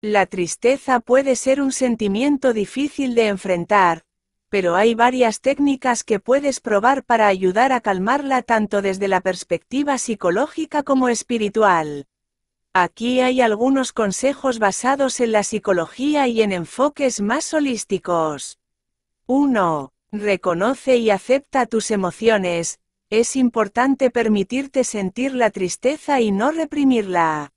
La tristeza puede ser un sentimiento difícil de enfrentar, pero hay varias técnicas que puedes probar para ayudar a calmarla tanto desde la perspectiva psicológica como espiritual. Aquí hay algunos consejos basados en la psicología y en enfoques más holísticos. 1. Reconoce y acepta tus emociones. Es importante permitirte sentir la tristeza y no reprimirla.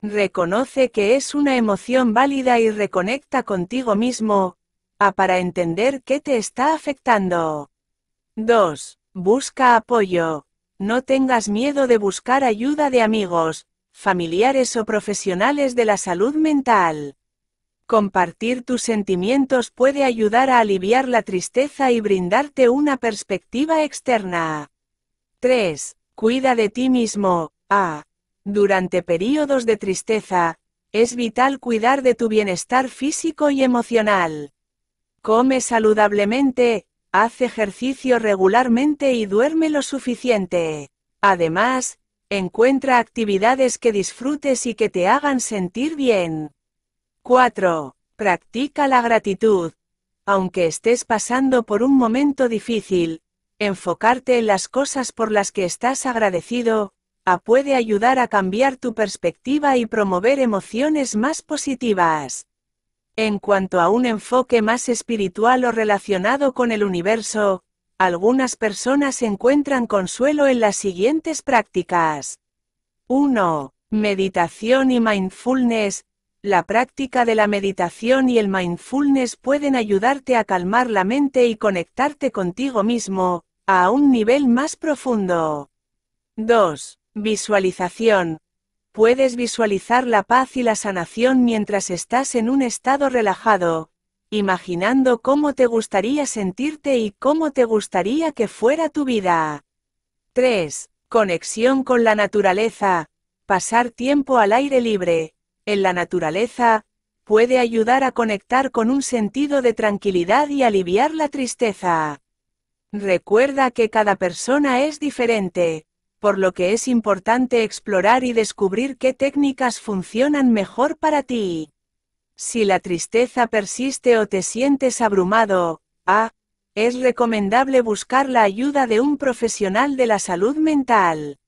Reconoce que es una emoción válida y reconecta contigo mismo, a ah, para entender qué te está afectando. 2. Busca apoyo. No tengas miedo de buscar ayuda de amigos, familiares o profesionales de la salud mental. Compartir tus sentimientos puede ayudar a aliviar la tristeza y brindarte una perspectiva externa. 3. Cuida de ti mismo. A. Ah, durante periodos de tristeza, es vital cuidar de tu bienestar físico y emocional. Come saludablemente, haz ejercicio regularmente y duerme lo suficiente. Además, encuentra actividades que disfrutes y que te hagan sentir bien. 4. Practica la gratitud. Aunque estés pasando por un momento difícil, enfocarte en las cosas por las que estás agradecido, puede ayudar a cambiar tu perspectiva y promover emociones más positivas. En cuanto a un enfoque más espiritual o relacionado con el universo, algunas personas encuentran consuelo en las siguientes prácticas. 1. Meditación y mindfulness. La práctica de la meditación y el mindfulness pueden ayudarte a calmar la mente y conectarte contigo mismo, a un nivel más profundo. 2. Visualización. Puedes visualizar la paz y la sanación mientras estás en un estado relajado, imaginando cómo te gustaría sentirte y cómo te gustaría que fuera tu vida. 3. Conexión con la naturaleza. Pasar tiempo al aire libre, en la naturaleza, puede ayudar a conectar con un sentido de tranquilidad y aliviar la tristeza. Recuerda que cada persona es diferente, por lo que es importante explorar y descubrir qué técnicas funcionan mejor para ti. Si la tristeza persiste o te sientes abrumado, ah, es recomendable buscar la ayuda de un profesional de la salud mental.